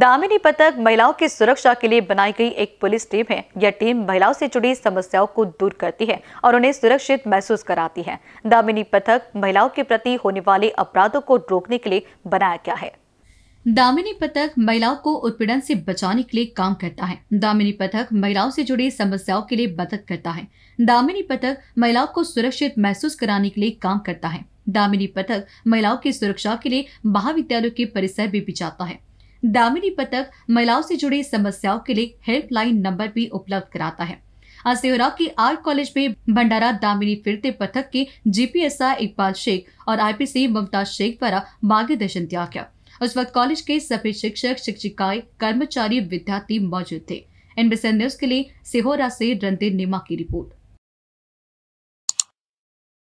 दामिनी पतक महिलाओं की सुरक्षा के लिए बनाई गई एक पुलिस टीम है यह टीम महिलाओं से जुड़ी समस्याओं को दूर करती है और उन्हें सुरक्षित महसूस कराती है दामिनी पथक महिलाओं के प्रति होने वाले अपराधों को रोकने के लिए बनाया गया है दामिनी पथक महिलाओं को उत्पीड़न से बचाने के लिए काम करता है दामिनी पथक महिलाओं से जुड़ी समस्याओं के लिए मदद करता है दामिनी पथक महिलाओं को सुरक्षित महसूस कराने के लिए काम करता है दामिनी पथक महिलाओं की सुरक्षा के लिए महाविद्यालयों के परिसर भी बिछाता है दामिनी पतक महिलाओं से जुड़ी समस्याओं के लिए हेल्पलाइन नंबर भी उपलब्ध कराता है आज के आर कॉलेज में भंडारा दामिनी फिरते पथक के जीपीएसआर इकबाल शेख और आईपीसी मुमताज शेख द्वारा मार्गदर्शन दिया गया उस वक्त कॉलेज के सभी शिक्षक शिक्षिकाएं कर्मचारी विद्यार्थी मौजूद थे एनबीसी न्यूज के लिए सिहोरा से रणधीर निमा की रिपोर्ट